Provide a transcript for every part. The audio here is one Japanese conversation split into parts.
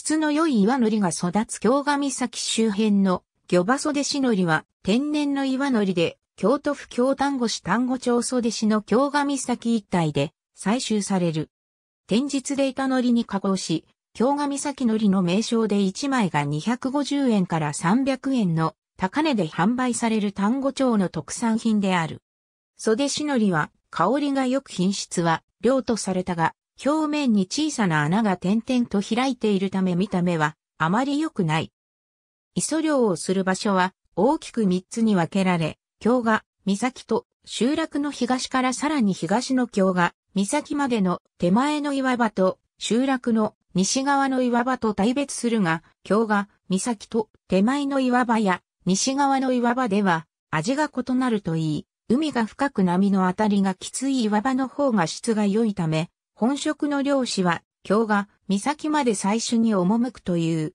質の良い岩のりが育つ京ヶ岬周辺の魚場袖しのりは天然の岩のりで京都府京丹後市丹後町袖市の京ヶ岬一帯で採集される。天日で板のりに加工し、京ヶ岬のりの名称で1枚が250円から300円の高値で販売される丹後町の特産品である。袖しのりは香りが良く品質は良とされたが、表面に小さな穴が点々と開いているため見た目はあまり良くない。磯漁をする場所は大きく3つに分けられ、京が岬と集落の東からさらに東の京が岬までの手前の岩場と集落の西側の岩場と大別するが、京が岬と手前の岩場や西側の岩場では味が異なるといい、海が深く波のあたりがきつい岩場の方が質が良いため、本職の漁師は、今日が岬まで最初に赴くという。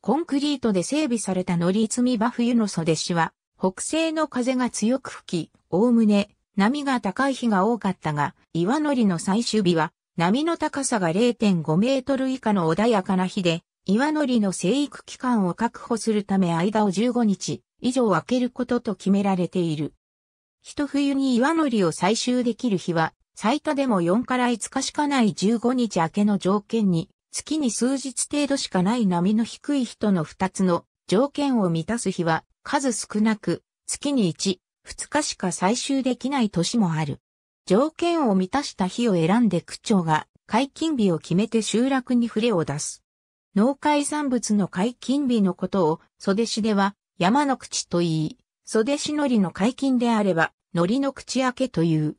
コンクリートで整備された乗り積み場冬の袖市は、北西の風が強く吹き、おおむね波が高い日が多かったが、岩乗りの最終日は、波の高さが0.5メートル以下の穏やかな日で、岩乗りの生育期間を確保するため間を15日以上空けることと決められている。一冬に岩乗りを採集できる日は最多でも4から5日しかない15日明けの条件に、月に数日程度しかない波の低い人の2つの条件を満たす日は数少なく、月に1、2日しか採集できない年もある。条件を満たした日を選んで区長が解禁日を決めて集落に触れを出す。農海産物の解禁日のことを袖市では山の口と言い、袖市のりの解禁であれば海苔の口明けという。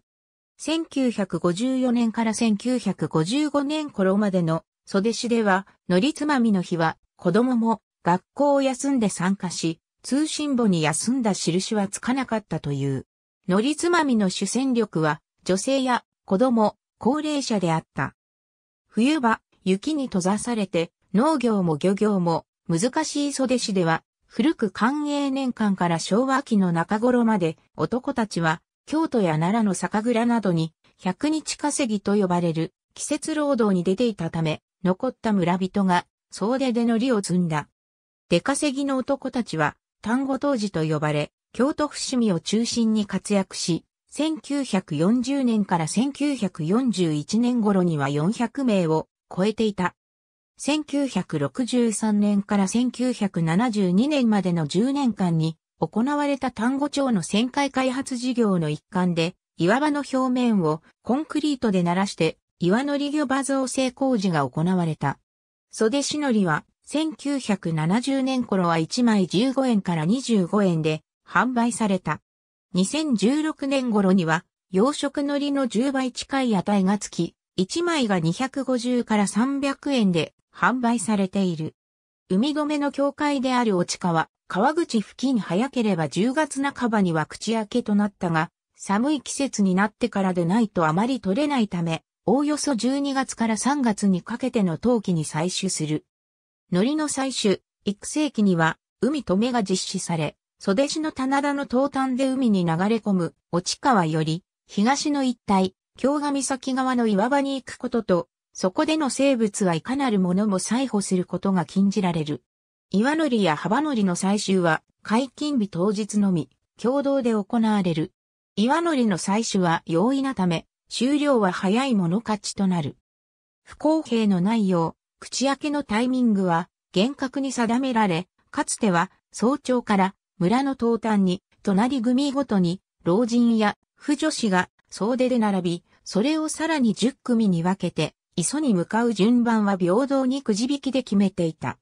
1954年から1955年頃までの袖市では、乗りつまみの日は、子供も学校を休んで参加し、通信簿に休んだ印はつかなかったという。乗りつまみの主戦力は、女性や子供、高齢者であった。冬場、雪に閉ざされて、農業も漁業も難しい袖市では、古く寛永年間から昭和期の中頃まで男たちは京都や奈良の酒蔵などに、百日稼ぎと呼ばれる季節労働に出ていたため、残った村人が総出で糊を積んだ。出稼ぎの男たちは、単語当時と呼ばれ、京都伏見を中心に活躍し、1940年から1941年頃には400名を超えていた。1963年から1972年までの10年間に行われた丹後町の旋回開発事業の一環で、岩場の表面をコンクリートで鳴らして、岩のり魚場造成工事が行われた。袖しのりは、1970年頃は1枚15円から25円で販売された。2016年頃には、養殖のりの10倍近い値がつき、1枚が250から300円で販売されている。海めの境界である落川、川口付近早ければ10月半ばには口開けとなったが、寒い季節になってからでないとあまり取れないため、おおよそ12月から3月にかけての冬季に採取する。海苔の採取、育成期には、海止めが実施され、袖地の棚田の東端で海に流れ込む、落川より、東の一帯、京ヶ岬側の岩場に行くことと、そこでの生物はいかなるものも採捕することが禁じられる。岩のりや幅のりの採集は解禁日当日のみ、共同で行われる。岩のりの採取は容易なため、終了は早いもの勝ちとなる。不公平のないよう、口開けのタイミングは厳格に定められ、かつては早朝から村の東端に隣組ごとに老人や婦女子が総出で並び、それをさらに10組に分けて磯に向かう順番は平等にくじ引きで決めていた。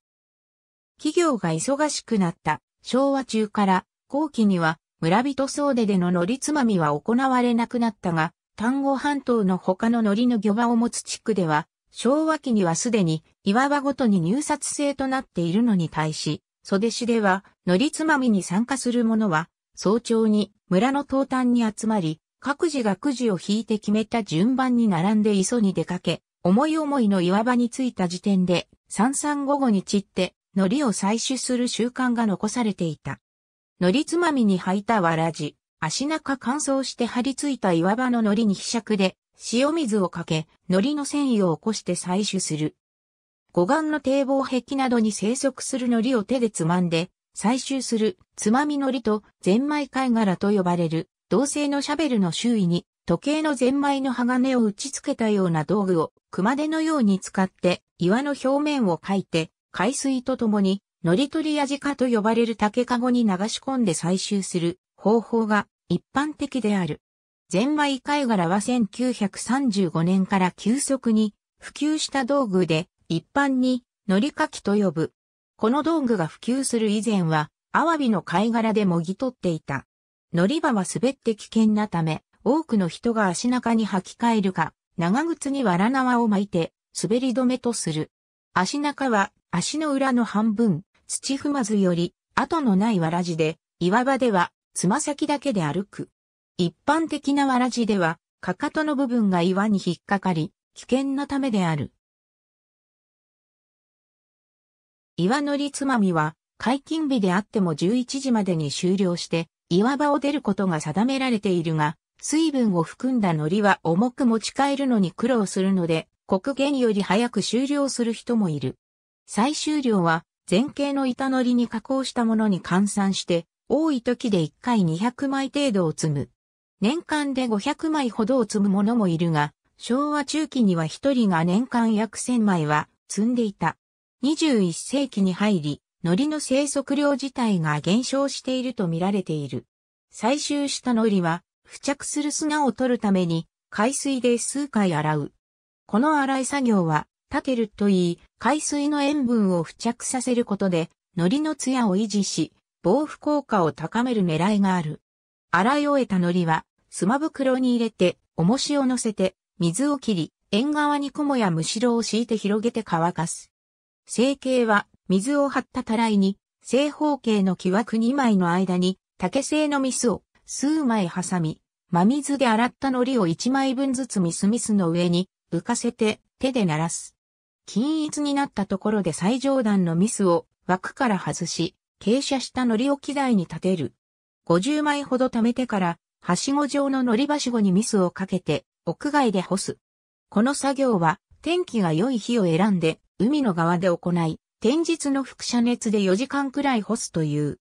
企業が忙しくなった昭和中から後期には村人総出での乗りつまみは行われなくなったが、丹後半島の他の乗りの漁場を持つ地区では、昭和期にはすでに岩場ごとに入札制となっているのに対し、袖市では乗りつまみに参加する者は、早朝に村の東端に集まり、各自がくじを引いて決めた順番に並んで磯に出かけ、思い思いの岩場に着いた時点で、三三午後に散って、海苔を採取する習慣が残されていた。海苔つまみに履いたわらじ、足中乾燥して張り付いた岩場の海苔に被釈で、塩水をかけ、海苔の繊維を起こして採取する。護岸の堤防壁などに生息する海苔を手でつまんで、採集する、つまみ海苔と、ゼンマイ貝殻と呼ばれる、同性のシャベルの周囲に、時計のゼンマイの鋼を打ち付けたような道具を熊手のように使って岩の表面を描いて海水とともにのり取りやじかと呼ばれる竹かごに流し込んで採集する方法が一般的である。ゼンマイ貝殻は1935年から急速に普及した道具で一般にのりかきと呼ぶ。この道具が普及する以前はアワビの貝殻でもぎ取っていた。のり場は滑って危険なため、多くの人が足中に履き替えるか、長靴に藁縄を巻いて滑り止めとする。足中は足の裏の半分、土踏まずより後のないわらじで、岩場ではつま先だけで歩く。一般的なわらじでは、かかとの部分が岩に引っかかり、危険なためである。岩乗りつまみは、解禁日であっても11時までに終了して、岩場を出ることが定められているが、水分を含んだ海苔は重く持ち帰るのに苦労するので、国限より早く終了する人もいる。最終量は、前景の板海苔に加工したものに換算して、多い時で1回200枚程度を積む。年間で500枚ほどを積む者もいるが、昭和中期には1人が年間約1000枚は積んでいた。21世紀に入り、海苔の生息量自体が減少していると見られている。採集した海苔は付着する砂を取るために、海水で数回洗う。この洗い作業は、立てるといい、海水の塩分を付着させることで、糊の艶を維持し、防腐効果を高める狙いがある。洗い終えた糊は、スマ袋に入れて、重しを乗せて、水を切り、縁側に雲やむしろを敷いて広げて乾かす。成形は、水を張ったたらいに、正方形の木枠2枚の間に、竹製のミスを、数枚挟み、真水で洗った糊を1枚分ずつミスミスの上に浮かせて手で鳴らす。均一になったところで最上段のミスを枠から外し、傾斜した糊を機材に立てる。50枚ほど貯めてから、はしご状の糊ばしごにミスをかけて、屋外で干す。この作業は、天気が良い日を選んで、海の側で行い、天日の輻射熱で4時間くらい干すという。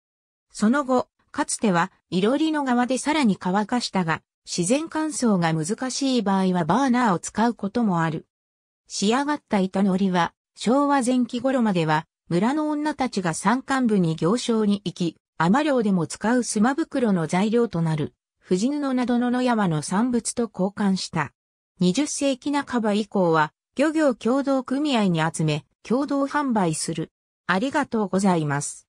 その後、かつては、いろりの側でさらに乾かしたが、自然乾燥が難しい場合はバーナーを使うこともある。仕上がった板のりは、昭和前期頃までは、村の女たちが山間部に行商に行き、雨量でも使うスマ袋の材料となる、藤布などの野山の産物と交換した。20世紀半ば以降は、漁業協同組合に集め、共同販売する。ありがとうございます。